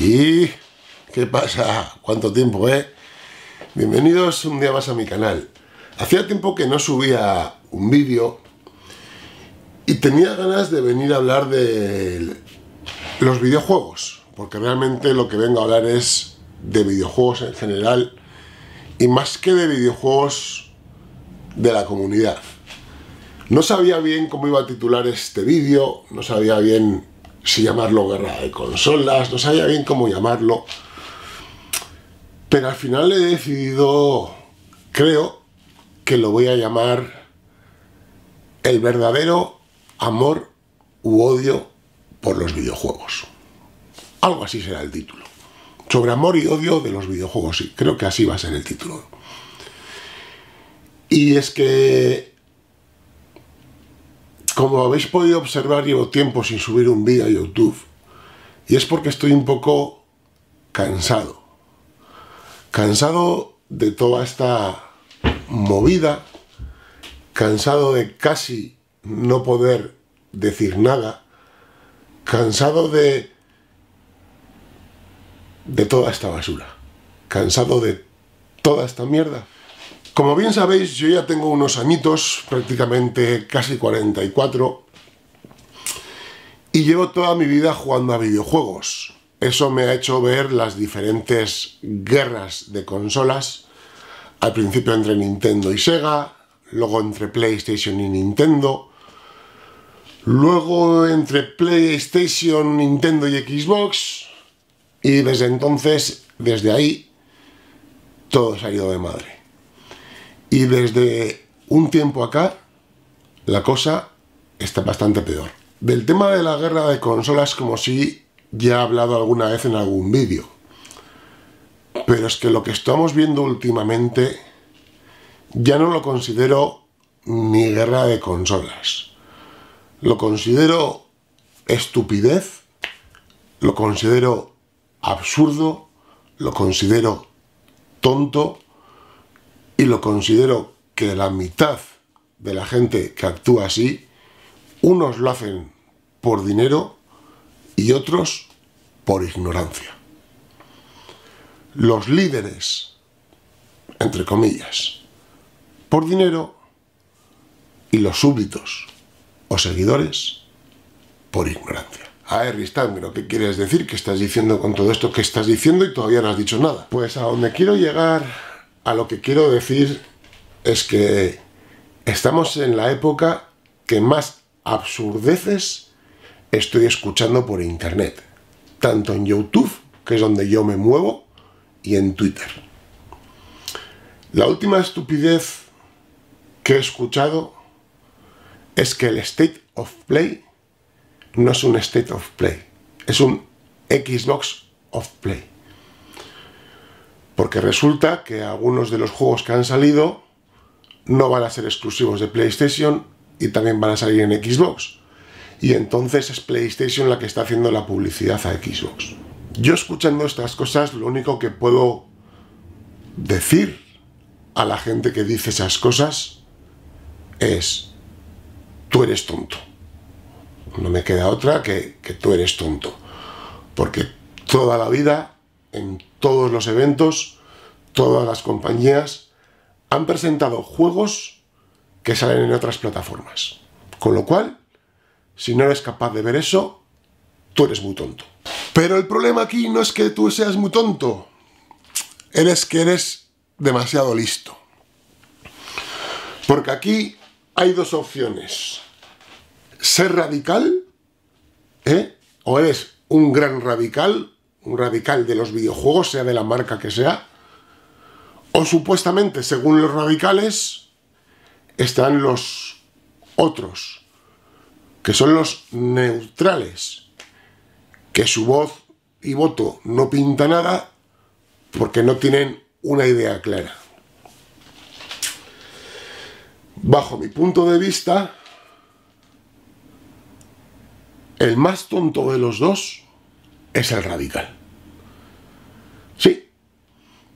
¿Y qué pasa? ¿Cuánto tiempo, eh? Bienvenidos un día más a mi canal. Hacía tiempo que no subía un vídeo y tenía ganas de venir a hablar de los videojuegos, porque realmente lo que vengo a hablar es de videojuegos en general y más que de videojuegos de la comunidad. No sabía bien cómo iba a titular este vídeo, no sabía bien si llamarlo guerra de consolas, no sabía bien cómo llamarlo. Pero al final he decidido, creo, que lo voy a llamar el verdadero amor u odio por los videojuegos. Algo así será el título. Sobre amor y odio de los videojuegos, sí, creo que así va a ser el título. Y es que como habéis podido observar, llevo tiempo sin subir un vídeo a YouTube. Y es porque estoy un poco cansado. Cansado de toda esta movida. Cansado de casi no poder decir nada. Cansado de... de toda esta basura. Cansado de toda esta mierda. Como bien sabéis, yo ya tengo unos añitos, prácticamente casi 44, y llevo toda mi vida jugando a videojuegos. Eso me ha hecho ver las diferentes guerras de consolas, al principio entre Nintendo y Sega, luego entre PlayStation y Nintendo, luego entre PlayStation, Nintendo y Xbox, y desde entonces, desde ahí, todo ha ido de madre. Y desde un tiempo acá, la cosa está bastante peor. Del tema de la guerra de consolas, como si ya he hablado alguna vez en algún vídeo. Pero es que lo que estamos viendo últimamente ya no lo considero ni guerra de consolas. Lo considero estupidez, lo considero absurdo, lo considero tonto y lo considero que la mitad de la gente que actúa así, unos lo hacen por dinero y otros por ignorancia. Los líderes, entre comillas, por dinero y los súbditos o seguidores por ignorancia. A ver, lo ¿qué quieres decir? ¿Qué estás diciendo con todo esto? ¿Qué estás diciendo y todavía no has dicho nada? Pues a donde quiero llegar a lo que quiero decir es que estamos en la época que más absurdeces estoy escuchando por internet, tanto en YouTube, que es donde yo me muevo, y en Twitter. La última estupidez que he escuchado es que el State of Play no es un State of Play, es un Xbox of Play. Porque resulta que algunos de los juegos que han salido no van a ser exclusivos de PlayStation y también van a salir en Xbox. Y entonces es PlayStation la que está haciendo la publicidad a Xbox. Yo escuchando estas cosas lo único que puedo decir a la gente que dice esas cosas es, tú eres tonto. No me queda otra que, tú eres tonto. Porque toda la vida, en todos los eventos, todas las compañías han presentado juegos que salen en otras plataformas. Con lo cual, si no eres capaz de ver eso, tú eres muy tonto. Pero el problema aquí no es que tú seas muy tonto, eres que eres demasiado listo. Porque aquí hay dos opciones. Ser radical, ¿eh? o eres un gran radical, radical de los videojuegos, sea de la marca que sea, o supuestamente, según los radicales, están los otros, que son los neutrales, que su voz y voto no pinta nada porque no tienen una idea clara. Bajo mi punto de vista, el más tonto de los dos es el radical.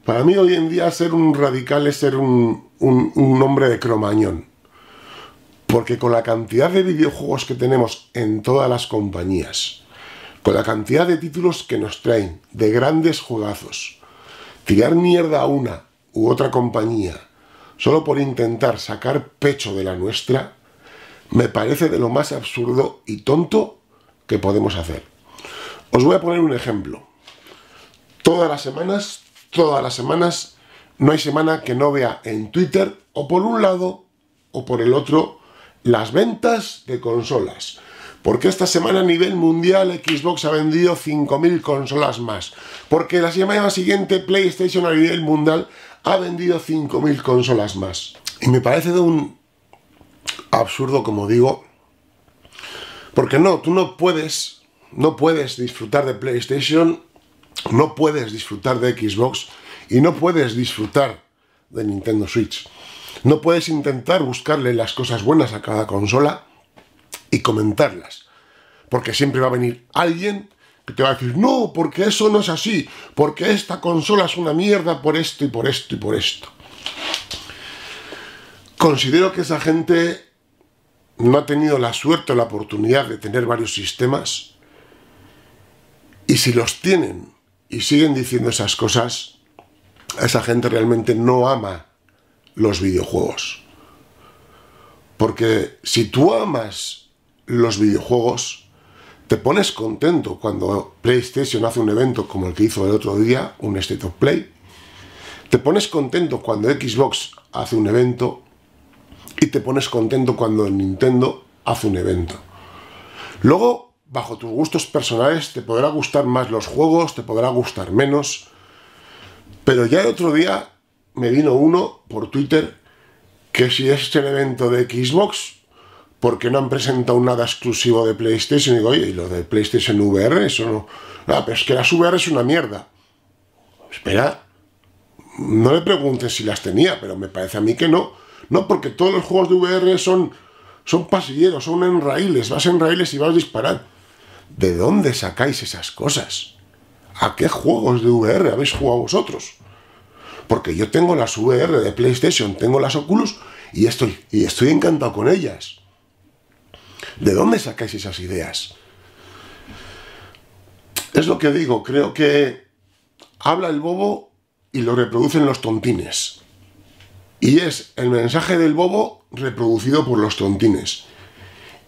Para mí hoy en día ser un radical es ser un, hombre de cromañón. Porque con la cantidad de videojuegos que tenemos en todas las compañías, con la cantidad de títulos que nos traen, de grandes juegazos, tirar mierda a una u otra compañía solo por intentar sacar pecho de la nuestra, me parece de lo más absurdo y tonto que podemos hacer. Os voy a poner un ejemplo. Todas las semanas todas las semanas. No hay semana que no vea en Twitter o por un lado o por el otro las ventas de consolas. Porque esta semana a nivel mundial Xbox ha vendido 5.000 consolas más. Porque la semana siguiente PlayStation a nivel mundial ha vendido 5.000 consolas más. Y me parece de un absurdo, como digo. Porque no, tú no puedes, no puedes disfrutar de PlayStation no puedes disfrutar de Xbox y no puedes disfrutar de Nintendo Switch. No puedes intentar buscarle las cosas buenas a cada consola y comentarlas. Porque siempre va a venir alguien que te va a decir, no, porque eso no es así, porque esta consola es una mierda por esto y por esto y por esto. Considero que esa gente no ha tenido la suerte o la oportunidad de tener varios sistemas y si los tienen y siguen diciendo esas cosas, esa gente realmente no ama los videojuegos. Porque si tú amas los videojuegos, te pones contento cuando PlayStation hace un evento como el que hizo el otro día, un State of Play. Te pones contento cuando Xbox hace un evento y te pones contento cuando Nintendo hace un evento. Luego bajo tus gustos personales, te podrá gustar más los juegos, te podrá gustar menos. Pero ya el otro día me vino uno por Twitter que si es el evento de Xbox, porque no han presentado nada exclusivo de PlayStation? Y digo, oye, ¿y lo de PlayStation VR? Eso no. Ah, pero es que las VR es una mierda. Espera, no le preguntes si las tenía, pero me parece a mí que no. No, porque todos los juegos de VR son, son pasilleros, son en raíles, vas en raíles y vas a disparar. ¿De dónde sacáis esas cosas? ¿A qué juegos de VR habéis jugado vosotros? Porque yo tengo las VR de PlayStation, tengo las Oculus y estoy, y estoy encantado con ellas. ¿De dónde sacáis esas ideas? Es lo que digo, creo que habla el bobo y lo reproducen los tontines. Y es el mensaje del bobo reproducido por los tontines.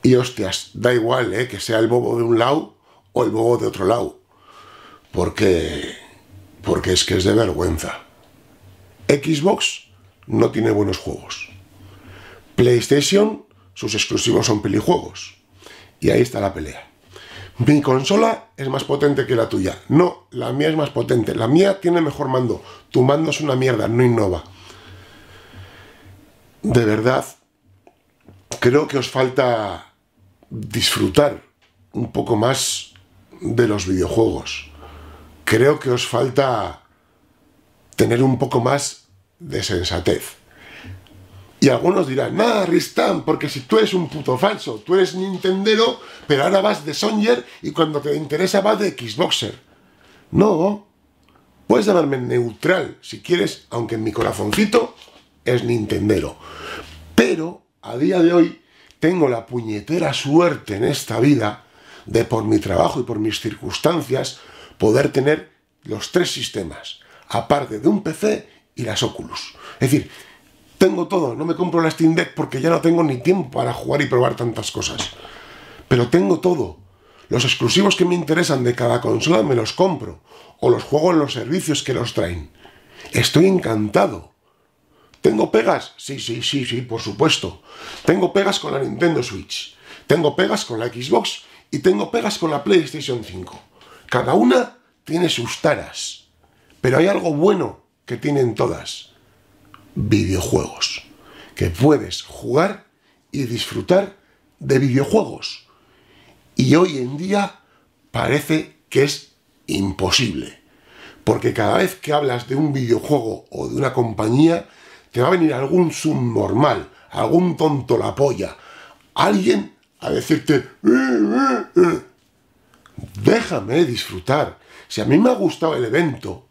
Y hostias, da igual ¿eh? que sea el bobo de un lado o el bobo de otro lado. Porque, porque es que es de vergüenza. Xbox no tiene buenos juegos. PlayStation, sus exclusivos son pelijuegos. Y ahí está la pelea. Mi consola es más potente que la tuya. No, la mía es más potente. La mía tiene mejor mando. Tu mando es una mierda, no innova. De verdad, creo que os falta disfrutar un poco más de los videojuegos. Creo que os falta tener un poco más de sensatez. Y algunos dirán, nada, Ristán, porque si tú eres un puto falso, tú eres Nintendero, pero ahora vas de Sonyer y cuando te interesa vas de Xboxer. No, puedes llamarme neutral si quieres, aunque en mi corazoncito es Nintendero. Pero a día de hoy tengo la puñetera suerte en esta vida de por mi trabajo y por mis circunstancias poder tener los tres sistemas, aparte de un PC y las Oculus. Es decir, tengo todo, no me compro la Steam Deck porque ya no tengo ni tiempo para jugar y probar tantas cosas. Pero tengo todo. Los exclusivos que me interesan de cada consola me los compro o los juego en los servicios que los traen. Estoy encantado. ¿Tengo pegas? Sí, sí, sí, sí, por supuesto. Tengo pegas con la Nintendo Switch, tengo pegas con la Xbox y tengo pegas con la PlayStation 5. Cada una tiene sus taras, pero hay algo bueno que tienen todas. Videojuegos. Que puedes jugar y disfrutar de videojuegos. Y hoy en día parece que es imposible. Porque cada vez que hablas de un videojuego o de una compañía, te va a venir algún subnormal, algún tonto la polla, alguien a decirte, eh, eh, eh". déjame disfrutar. Si a mí me ha gustado el evento,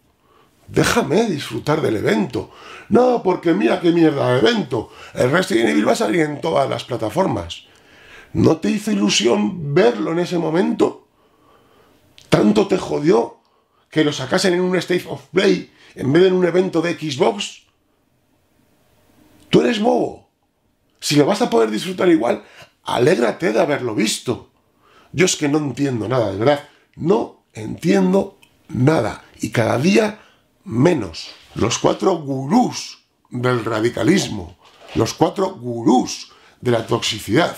déjame disfrutar del evento. No, porque mira qué mierda de evento. El Resident Evil va a salir en todas las plataformas. ¿No te hizo ilusión verlo en ese momento? ¿Tanto te jodió que lo sacasen en un State of Play en vez de en un evento de Xbox? Tú eres bobo. Si lo vas a poder disfrutar igual, alégrate de haberlo visto. Yo es que no entiendo nada, de verdad. No entiendo nada. Y cada día menos. Los cuatro gurús del radicalismo. Los cuatro gurús de la toxicidad.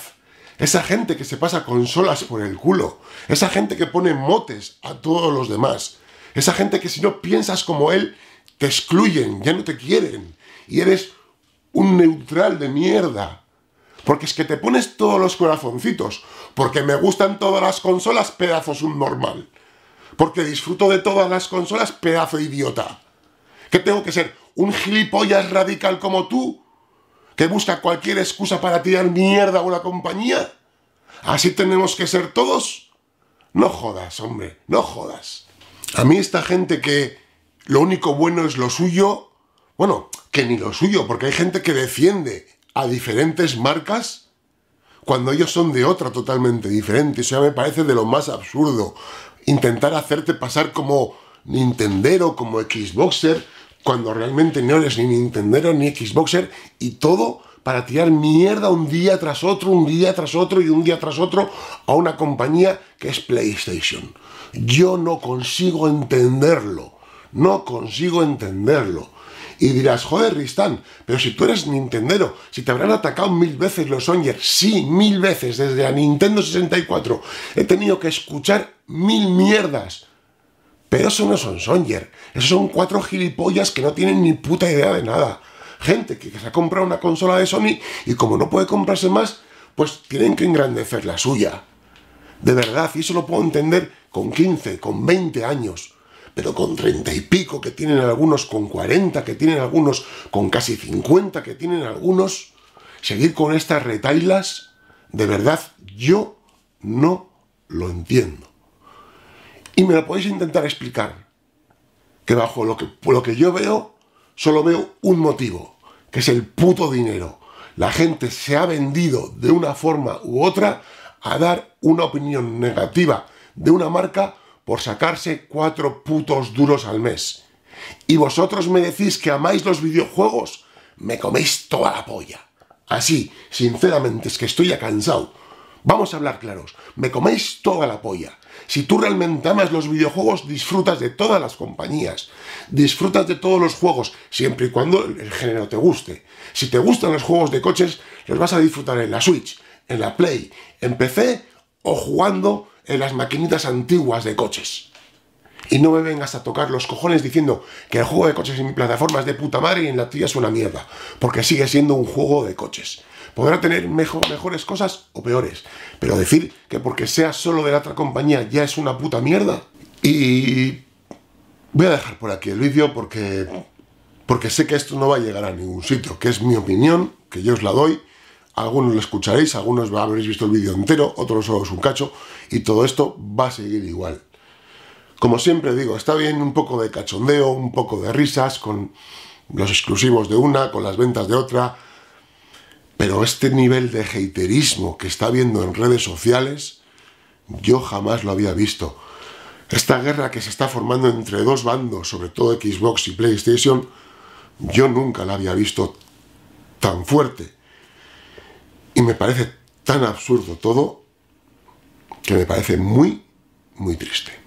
Esa gente que se pasa con solas por el culo. Esa gente que pone motes a todos los demás. Esa gente que si no piensas como él, te excluyen, ya no te quieren. Y eres un neutral de mierda. Porque es que te pones todos los corazoncitos. Porque me gustan todas las consolas, pedazos un normal. Porque disfruto de todas las consolas, pedazo idiota. ¿Qué tengo que ser? ¿Un gilipollas radical como tú? ¿Que busca cualquier excusa para tirar mierda a una compañía? ¿Así tenemos que ser todos? No jodas, hombre, no jodas. A mí esta gente que lo único bueno es lo suyo, bueno, que ni lo suyo, porque hay gente que defiende a diferentes marcas cuando ellos son de otra totalmente diferente. Eso ya me parece de lo más absurdo. Intentar hacerte pasar como Nintendero, como Xboxer, cuando realmente no eres ni Nintendero ni Xboxer y todo para tirar mierda un día tras otro, un día tras otro y un día tras otro a una compañía que es PlayStation. Yo no consigo entenderlo. No consigo entenderlo. Y dirás, joder, Ristán, pero si tú eres Nintendero, si te habrán atacado mil veces los Songers, sí, mil veces, desde la Nintendo 64, he tenido que escuchar mil mierdas. Pero eso no son Songer, esos son cuatro gilipollas que no tienen ni puta idea de nada. Gente que se ha comprado una consola de Sony y como no puede comprarse más, pues tienen que engrandecer la suya. De verdad, y eso lo puedo entender con 15, con 20 años pero con treinta y pico, que tienen algunos con 40 que tienen algunos con casi 50 que tienen algunos, seguir con estas retailas, de verdad, yo no lo entiendo. Y me lo podéis intentar explicar, que bajo lo que, lo que yo veo, solo veo un motivo, que es el puto dinero. La gente se ha vendido de una forma u otra a dar una opinión negativa de una marca por sacarse cuatro putos duros al mes. Y vosotros me decís que amáis los videojuegos, me coméis toda la polla. Así, sinceramente, es que estoy ya cansado. Vamos a hablar claros, me coméis toda la polla. Si tú realmente amas los videojuegos, disfrutas de todas las compañías, disfrutas de todos los juegos, siempre y cuando el género te guste. Si te gustan los juegos de coches, los vas a disfrutar en la Switch, en la Play, en PC o jugando en las maquinitas antiguas de coches. Y no me vengas a tocar los cojones diciendo que el juego de coches en mi plataforma es de puta madre y en la tuya es una mierda, porque sigue siendo un juego de coches. Podrá tener mejor, mejores cosas o peores, pero decir que porque sea solo de la otra compañía ya es una puta mierda. Y voy a dejar por aquí el vídeo porque, porque sé que esto no va a llegar a ningún sitio, que es mi opinión, que yo os la doy algunos lo escucharéis, algunos habréis visto el vídeo entero, otros solo es un cacho, y todo esto va a seguir igual. Como siempre digo, está bien un poco de cachondeo, un poco de risas con los exclusivos de una, con las ventas de otra, pero este nivel de heiterismo que está viendo en redes sociales, yo jamás lo había visto. Esta guerra que se está formando entre dos bandos, sobre todo Xbox y PlayStation, yo nunca la había visto tan fuerte. Y me parece tan absurdo todo que me parece muy, muy triste.